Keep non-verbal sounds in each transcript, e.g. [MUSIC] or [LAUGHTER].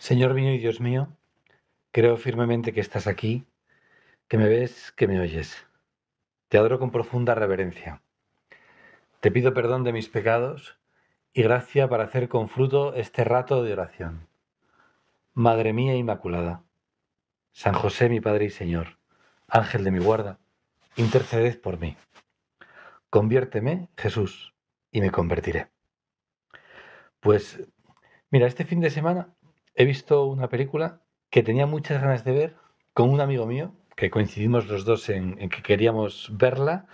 Señor mío y Dios mío, creo firmemente que estás aquí, que me ves, que me oyes. Te adoro con profunda reverencia. Te pido perdón de mis pecados y gracia para hacer con fruto este rato de oración. Madre mía Inmaculada, San José mi Padre y Señor, Ángel de mi guarda, interceded por mí. Conviérteme, Jesús, y me convertiré. Pues, mira, este fin de semana he visto una película que tenía muchas ganas de ver con un amigo mío, que coincidimos los dos en, que queríamos verla,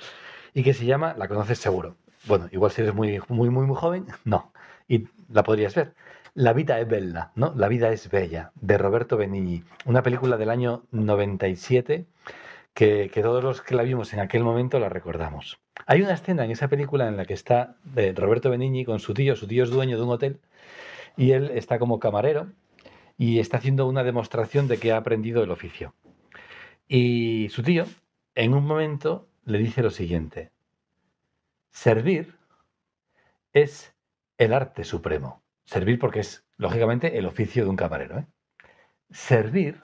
y que se llama La conoces seguro. Bueno, igual si eres muy, muy, muy, joven, [LAUGHS] no. Y la podrías ver. La vida es bella, ¿no? La vida es bella, de Roberto Benigni. Una película del año 97 que, todos los que la vimos en aquel momento la recordamos. Hay una escena en esa película en la que está eh, Roberto Benigni con su tío, su tío es dueño de un hotel y él está como camarero y está haciendo una demostración de que ha aprendido el oficio. Y su tío, en un momento, le dice lo siguiente, servir es el arte supremo. Servir porque es, lógicamente, el oficio de un camarero. ¿eh? Servir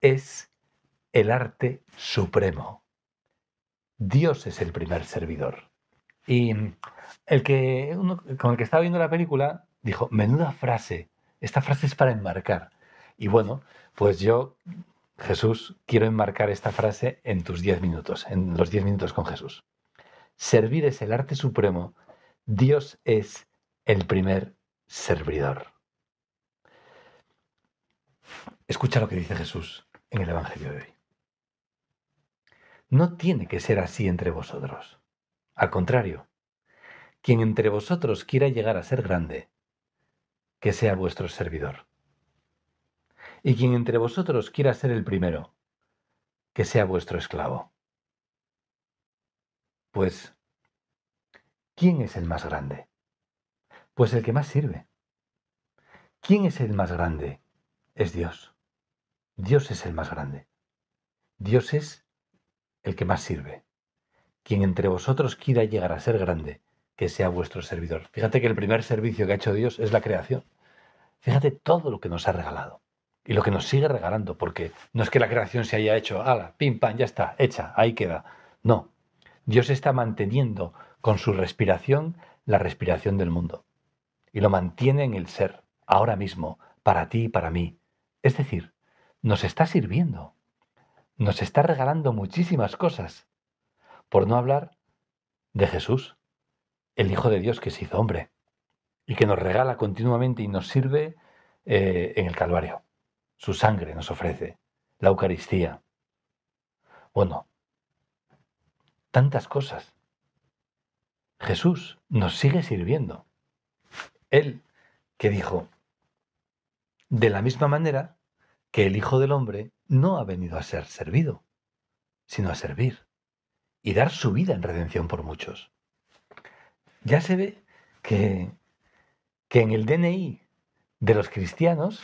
es el arte supremo. Dios es el primer servidor. Y el que con el que estaba viendo la película dijo, menuda frase esta frase es para enmarcar. Y bueno, pues yo, Jesús, quiero enmarcar esta frase en tus diez minutos, en los diez minutos con Jesús. Servir es el arte supremo, Dios es el primer servidor. Escucha lo que dice Jesús en el Evangelio de hoy. No tiene que ser así entre vosotros. Al contrario, quien entre vosotros quiera llegar a ser grande, que sea vuestro servidor. Y quien entre vosotros quiera ser el primero, que sea vuestro esclavo. Pues, ¿quién es el más grande? Pues el que más sirve. ¿Quién es el más grande? Es Dios. Dios es el más grande. Dios es el que más sirve. Quien entre vosotros quiera llegar a ser grande, que sea vuestro servidor. Fíjate que el primer servicio que ha hecho Dios es la creación. Fíjate todo lo que nos ha regalado y lo que nos sigue regalando, porque no es que la creación se haya hecho, ala, pim, pam, ya está, hecha, ahí queda. No, Dios está manteniendo con su respiración la respiración del mundo y lo mantiene en el ser, ahora mismo, para ti y para mí. Es decir, nos está sirviendo, nos está regalando muchísimas cosas, por no hablar de Jesús, el Hijo de Dios que se hizo hombre y que nos regala continuamente y nos sirve eh, en el Calvario. Su sangre nos ofrece, la Eucaristía. Bueno, tantas cosas. Jesús nos sigue sirviendo. Él que dijo, de la misma manera que el Hijo del Hombre no ha venido a ser servido, sino a servir y dar su vida en redención por muchos. Ya se ve que que en el DNI de los cristianos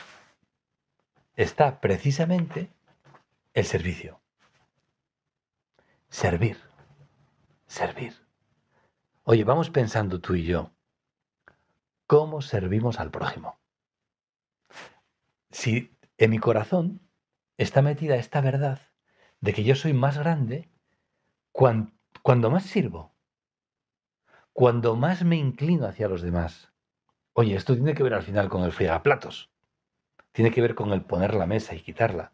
está precisamente el servicio. Servir, servir. Oye, vamos pensando tú y yo, ¿cómo servimos al prójimo? Si en mi corazón está metida esta verdad de que yo soy más grande cuando, cuando más sirvo, cuando más me inclino hacia los demás, Oye, esto tiene que ver al final con el fregaplatos. Tiene que ver con el poner la mesa y quitarla.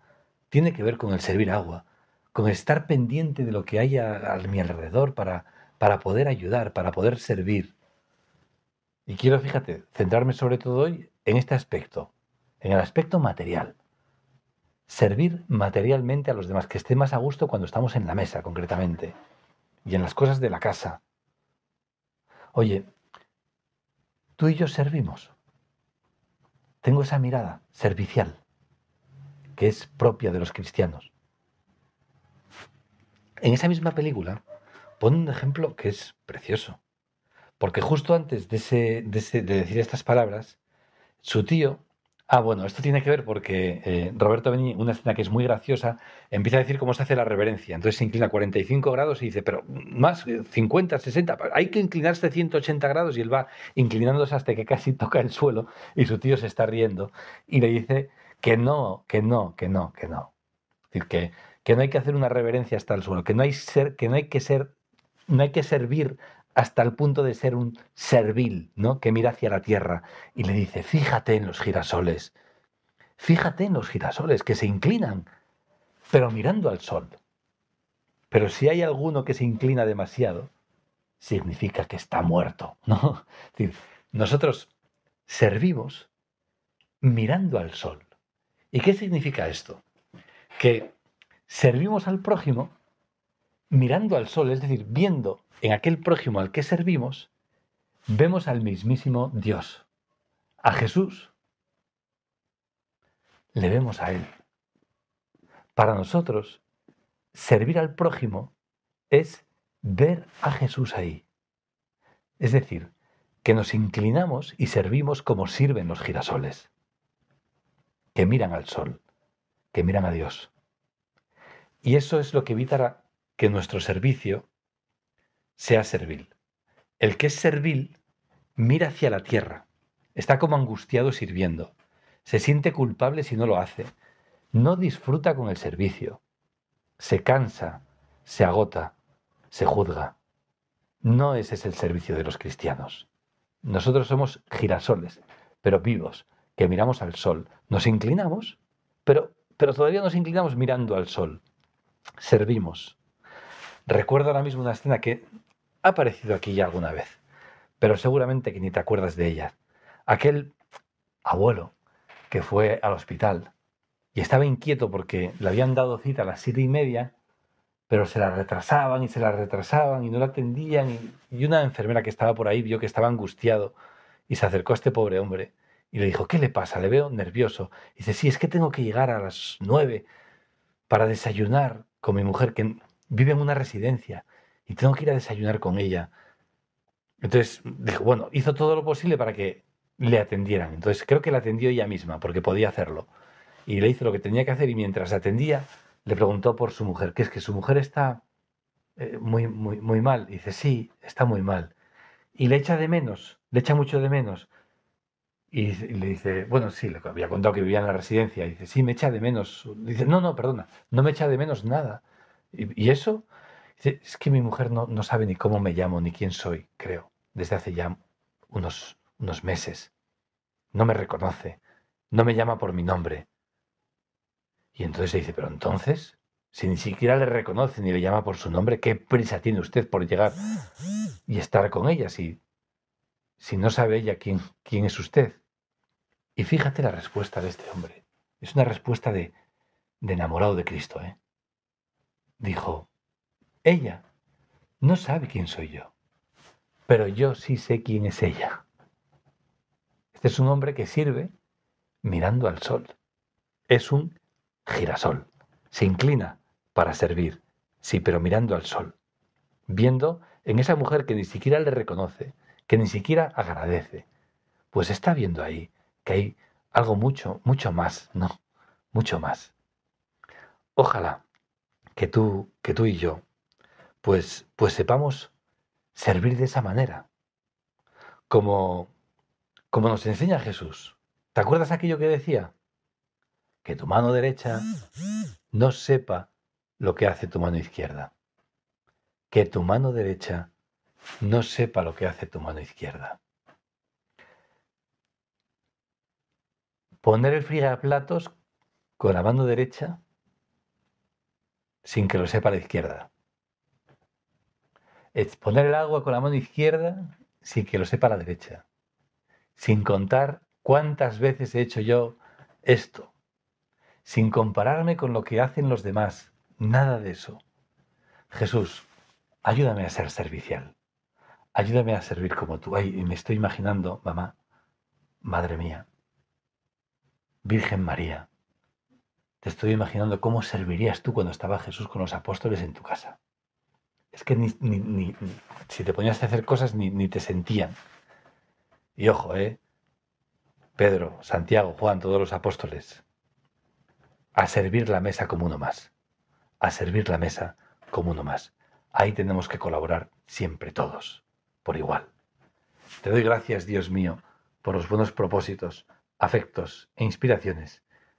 Tiene que ver con el servir agua, con estar pendiente de lo que haya a, mi alrededor para, para poder ayudar, para poder servir. Y quiero, fíjate, centrarme sobre todo hoy en este aspecto, en el aspecto material. Servir materialmente a los demás, que esté más a gusto cuando estamos en la mesa, concretamente, y en las cosas de la casa. Oye, tú y yo servimos. Tengo esa mirada servicial que es propia de los cristianos. En esa misma película pone un ejemplo que es precioso, porque justo antes de, de decir estas palabras, su tío Ah, bueno, esto tiene que ver porque eh, Roberto Bení, una escena que es muy graciosa, empieza a decir cómo se hace la reverencia. Entonces se inclina 45 grados y dice, pero más, 50, eh, 60, hay que inclinarse 180 grados y él va inclinándose hasta que casi [LAUGHS] toca el suelo y su tío se está riendo y le dice que no, que no, que no, que no. Es decir, que, que no hay que hacer una reverencia hasta el suelo, que no hay, ser, que, no hay que ser no hay que servir hasta el punto de ser un servil, ¿no? Que mira hacia la tierra y le dice, fíjate en los girasoles, fíjate en los girasoles que se inclinan, pero mirando al sol. Pero si hay alguno que se inclina demasiado, significa que está muerto, [LAUGHS] ¿no? nosotros servimos mirando al sol. ¿Y qué significa esto? Que servimos al prójimo mirando al sol, es decir, viendo en aquel prójimo al que servimos, vemos al mismísimo Dios, a Jesús. Le vemos a Él. Para nosotros, servir al prójimo es ver a Jesús ahí. Es decir, que nos inclinamos y servimos como sirven los girasoles, que miran al sol, que miran a Dios. Y eso es lo que evitará que nuestro servicio sea servil. El que es servil mira hacia la tierra, está como angustiado sirviendo, se siente culpable si no lo hace, no disfruta con el servicio, se cansa, se agota, se juzga. No ese es el servicio de los cristianos. Nosotros somos girasoles, pero vivos, que miramos al sol. Nos inclinamos, pero, pero todavía nos inclinamos mirando al sol. Servimos. Recuerdo ahora mismo una escena que ha aparecido aquí ya alguna vez, pero seguramente que ni te acuerdas de ella. Aquel abuelo que fue al hospital y estaba inquieto porque le habían dado cita a las siete y media, pero se la retrasaban y se la retrasaban y no la atendían. Y, una enfermera que estaba por ahí vio que estaba angustiado y se acercó a este pobre hombre y le dijo, ¿qué le pasa? Le veo nervioso. Y dice, sí, es que tengo que llegar a las nueve para desayunar con mi mujer, que vive en una residencia y tengo que ir a desayunar con ella. Entonces, dijo, bueno, hizo todo lo posible para que le atendieran. Entonces, creo que la atendió ella misma, porque podía hacerlo. Y le hizo lo que tenía que hacer y mientras atendía, le preguntó por su mujer, que es que su mujer está eh, muy, muy, muy mal. dice, sí, está muy mal. Y le echa de menos, le echa mucho de menos. Y le dice, bueno, sí, le había contado que vivía en la residencia. dice, sí, me echa de menos. Dice, no, no, perdona, no me echa de menos nada. ¿Y, eso? es que mi mujer no, no, sabe ni cómo me llamo, ni quién soy, creo, desde hace ya unos, unos meses. No me reconoce, no me llama por mi nombre. Y entonces se dice, pero entonces, si ni siquiera le reconoce ni le llama por su nombre, ¿qué prisa tiene usted por llegar y estar con ella si, si no sabe ella quién, quién es usted? Y fíjate la respuesta de este hombre. Es una respuesta de, de enamorado de Cristo, ¿eh? dijo, ella no sabe quién soy yo, pero yo sí sé quién es ella. Este es un hombre que sirve mirando al sol. Es un girasol. Se inclina para servir, sí, pero mirando al sol. Viendo en esa mujer que ni siquiera le reconoce, que ni siquiera agradece. Pues está viendo ahí que hay algo mucho, mucho más, ¿no? Mucho más. Ojalá que tú, que tú y yo, pues, pues sepamos servir de esa manera, como, como nos enseña Jesús. ¿Te acuerdas aquello que decía? Que tu mano derecha no sepa lo que hace tu mano izquierda. Que tu mano derecha no sepa lo que hace tu mano izquierda. Poner el platos con la mano derecha sin que lo sepa la izquierda. Exponer el agua con la mano izquierda sin que lo sepa la derecha. Sin contar cuántas veces he hecho yo esto. Sin compararme con lo que hacen los demás. Nada de eso. Jesús, ayúdame a ser servicial. Ayúdame a servir como tú. Ay, me estoy imaginando, mamá, madre mía, Virgen María estoy imaginando cómo servirías tú cuando estaba Jesús con los apóstoles en tu casa. Es que ni, si te ponías a hacer cosas ni, ni te sentían. Y ojo, ¿eh? Pedro, Santiago, Juan, todos los apóstoles, a servir la mesa como uno más, a servir la mesa como uno más. Ahí tenemos que colaborar siempre todos, por igual. Te doy gracias, Dios mío, por los buenos propósitos, afectos e inspiraciones